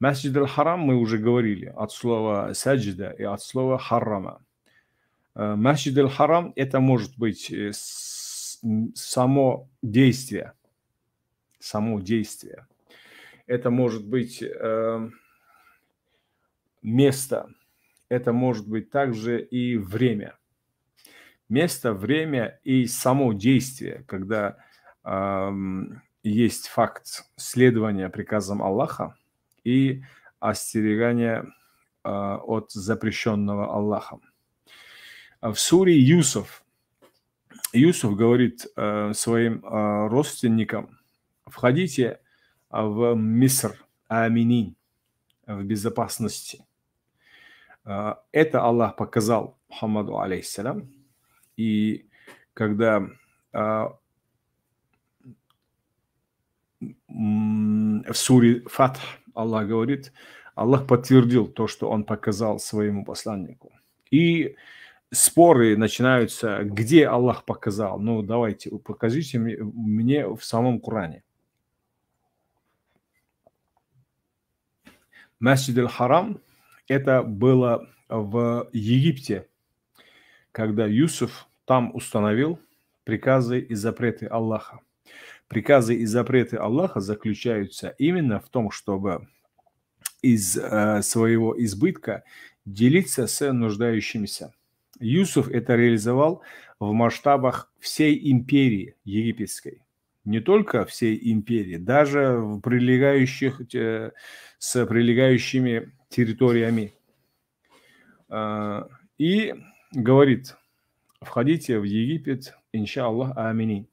Масджид аль-Харам мы уже говорили от слова саджида и от слова харама. Э, масджид аль-Харам – это может быть э, само действие, само действие. Это может быть эм, место, это может быть также и время. Место, время и само действие, когда эм, есть факт следования приказам Аллаха – и остерегание а, от запрещенного Аллахом. А в суре Юсуф, Юсуф говорит э, своим а, родственникам, входите в Миср, аминин, в безопасности. Это Аллах показал Мухаммаду, алейхиссалям. И когда в суре Фатх Аллах говорит, Аллах подтвердил то, что он показал своему посланнику. И споры начинаются, где Аллах показал. Ну, давайте, покажите мне в самом Коране. Масджид аль-Харам, это было в Египте, когда Юсуф там установил приказы и запреты Аллаха. Приказы и запреты Аллаха заключаются именно в том, чтобы из э, своего избытка делиться с нуждающимися. Юсуф это реализовал в масштабах всей империи египетской. Не только всей империи, даже в прилегающих, э, с прилегающими территориями. Э, и говорит, входите в Египет, иншаллах, аминь.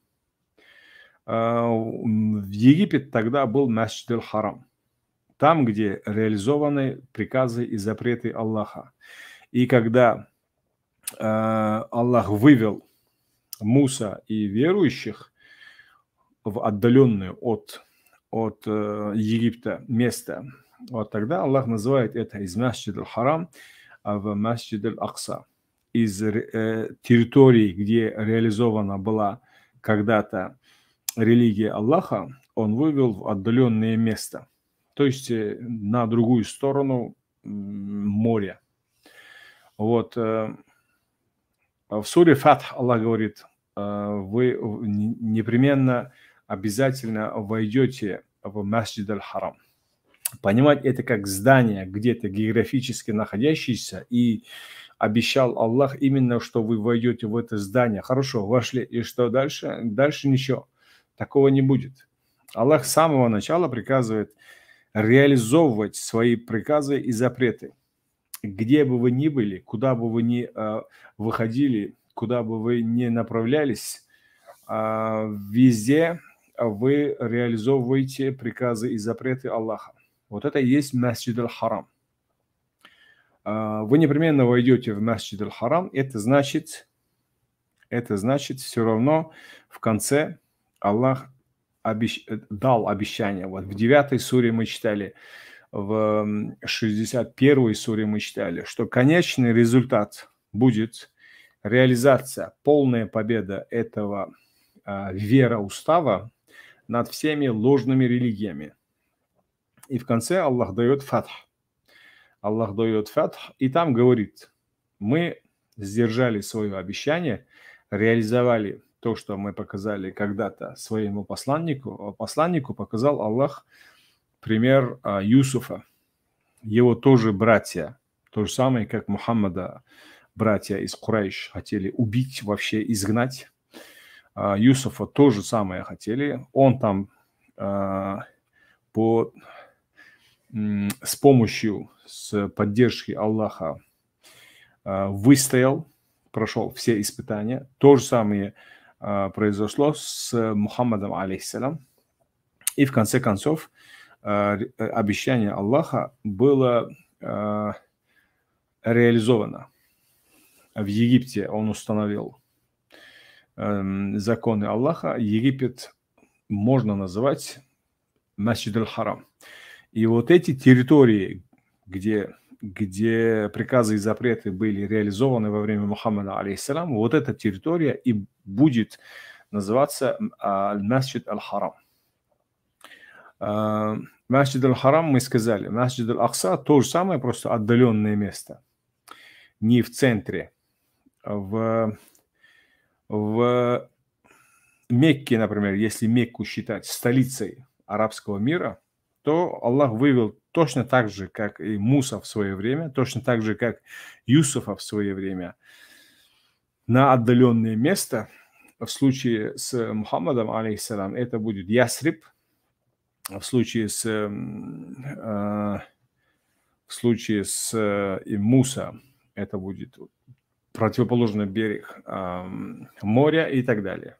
А, в Египет тогда был Масджид харам там, где реализованы приказы и запреты Аллаха. И когда а, Аллах вывел Муса и верующих в отдаленное от, от э, Египта место, вот тогда Аллах называет это из Масджид харам а в Масджид акса из э, территории, где реализована была когда-то э, религии Аллаха он вывел в отдаленное место, то есть э, на другую сторону моря. Вот. Э, в суре Фатх Аллах говорит, э, вы непременно, обязательно войдете в Масджид аль-Харам. Понимать это как здание, где-то географически находящееся, и обещал Аллах именно, что вы войдете в это здание. Хорошо, вошли, и что дальше? Дальше ничего. Такого не будет. Аллах с самого начала приказывает реализовывать свои приказы и запреты. Где бы вы ни были, куда бы вы ни э, выходили, куда бы вы ни направлялись, э, везде вы реализовываете приказы и запреты Аллаха. Вот это и есть Масджид аль-Харам. Э, вы непременно войдете в Масджид аль-Харам. Это значит, это значит все равно в конце Аллах обещ... Э, дал обещание. Вот в 9 суре мы читали, в 61 суре мы читали, что конечный результат будет реализация, полная победа этого э, а, вера устава над всеми ложными религиями. И в конце Аллах дает фатх. Аллах дает фатх и там говорит, мы сдержали свое обещание, реализовали то, что мы показали когда-то своему посланнику, а посланнику показал Аллах пример а, Юсуфа. Его тоже братья, то же самое, как Мухаммада, братья из Курайш хотели убить, вообще изгнать. А, Юсуфа то же самое хотели. Он там по, с помощью, с поддержки Аллаха выстоял, прошел все испытания. То же самое Э, произошло с Мухаммадом, алейхиссалям. И в конце концов э, э, обещание Аллаха было реализовано. В Египте он установил эм, законы Аллаха. Египет можно называть Масджид харам И вот эти территории, где где приказы и запреты были реализованы во время Мухаммада, алейхиссалам, вот эта территория и будет называться а, Аль-Масджид Аль-Харам. А, Аль-Харам мы сказали, Масджид Аль-Акса то же самое, просто отдаленное место, не в центре. В, в Мекке, например, если Мекку считать столицей арабского мира – то Аллах вывел точно так же, как и Муса в свое время, точно так же, как Юсуфа в свое время, на отдаленное место. В случае с Мухаммадом, алейхиссалам, это будет Ясриб. В случае с, э, в случае с э, и Муса это будет противоположный берег э, моря и так далее.